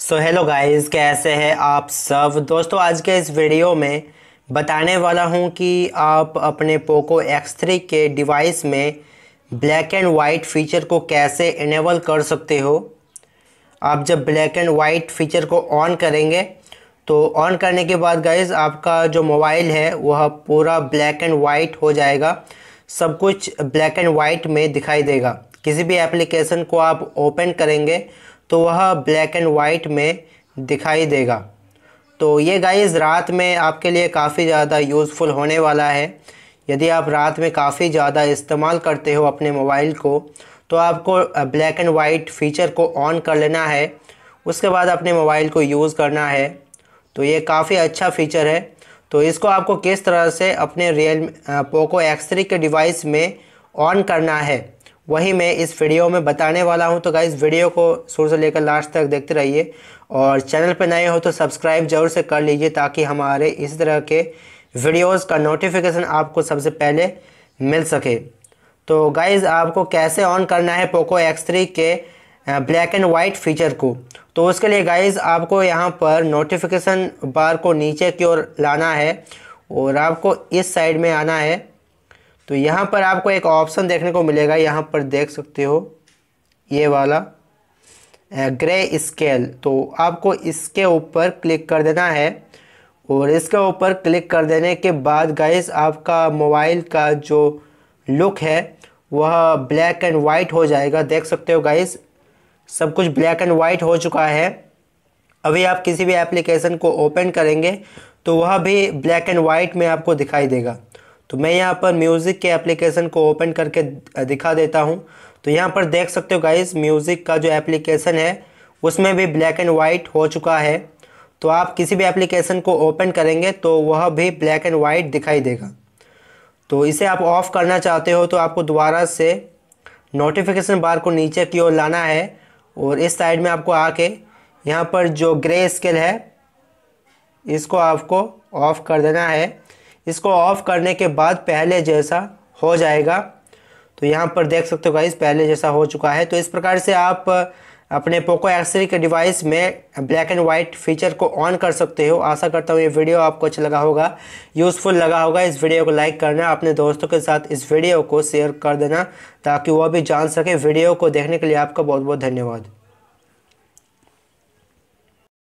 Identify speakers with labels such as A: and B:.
A: so hello guys कैसे हैं आप सब दोस्तों आज के इस वीडियो में बताने वाला हूं कि आप अपने पोको X3 के डिवाइस में ब्लैक एंड वाइट फ़ीचर को कैसे इनेबल कर सकते हो आप जब ब्लैक एंड वाइट फ़ीचर को ऑन करेंगे तो ऑन करने के बाद गाइस आपका जो मोबाइल है वह पूरा ब्लैक एंड वाइट हो जाएगा सब कुछ ब्लैक एंड वाइट में दिखाई देगा किसी भी एप्लीकेशन को आप ओपन करेंगे तो वह ब्लैक एंड वाइट में दिखाई देगा तो ये गाइस रात में आपके लिए काफ़ी ज़्यादा यूज़फुल होने वाला है यदि आप रात में काफ़ी ज़्यादा इस्तेमाल करते हो अपने मोबाइल को तो आपको ब्लैक एंड वाइट फ़ीचर को ऑन कर लेना है उसके बाद अपने मोबाइल को यूज़ करना है तो ये काफ़ी अच्छा फ़ीचर है तो इसको आपको किस तरह से अपने रियल पोको एक्स थ्री के डिवाइस में ऑन करना है वही मैं इस वीडियो में बताने वाला हूँ तो गाइज़ वीडियो को शुरू से लेकर लास्ट तक देखते रहिए और चैनल पर नए हो तो सब्सक्राइब जरूर से कर लीजिए ताकि हमारे इस तरह के वीडियोस का नोटिफिकेशन आपको सबसे पहले मिल सके तो गाइज़ आपको कैसे ऑन करना है पोको एक्स थ्री के ब्लैक एंड वाइट फीचर को तो उसके लिए गाइज़ आपको यहाँ पर नोटिफिकेशन बार को नीचे की ओर लाना है और आपको इस साइड में आना है तो यहाँ पर आपको एक ऑप्शन देखने को मिलेगा यहाँ पर देख सकते हो ये वाला ग्रे स्केल तो आपको इसके ऊपर क्लिक कर देना है और इसके ऊपर क्लिक कर देने के बाद गाइस आपका मोबाइल का जो लुक है वह ब्लैक एंड वाइट हो जाएगा देख सकते हो गाइस सब कुछ ब्लैक एंड वाइट हो चुका है अभी आप किसी भी एप्लीकेशन को ओपन करेंगे तो वह भी ब्लैक एंड वाइट में आपको दिखाई देगा तो मैं यहाँ पर म्यूज़िक के एप्लीकेशन को ओपन करके दिखा देता हूँ तो यहाँ पर देख सकते हो गाइस म्यूज़िक का जो एप्लीकेशन है उसमें भी ब्लैक एंड वाइट हो चुका है तो आप किसी भी एप्लीकेशन को ओपन करेंगे तो वह भी ब्लैक एंड वाइट दिखाई देगा तो इसे आप ऑफ़ करना चाहते हो तो आपको दोबारा से नोटिफिकेशन बार को नीचे की ओर लाना है और इस साइड में आपको आके यहाँ पर जो ग्रे स्केल है इसको आपको ऑफ़ कर देना है इसको ऑफ करने के बाद पहले जैसा हो जाएगा तो यहाँ पर देख सकते हो गाइस पहले जैसा हो चुका है तो इस प्रकार से आप uh, अपने पोको एक्सरी के डिवाइस में ब्लैक एंड वाइट फीचर को ऑन कर सकते हो आशा करता हूँ ये वीडियो आपको अच्छा लगा होगा यूज़फुल लगा होगा इस वीडियो को लाइक करना अपने दोस्तों के साथ इस वीडियो को शेयर कर देना ताकि वह भी जान सके वीडियो को देखने के लिए आपका बहुत बहुत धन्यवाद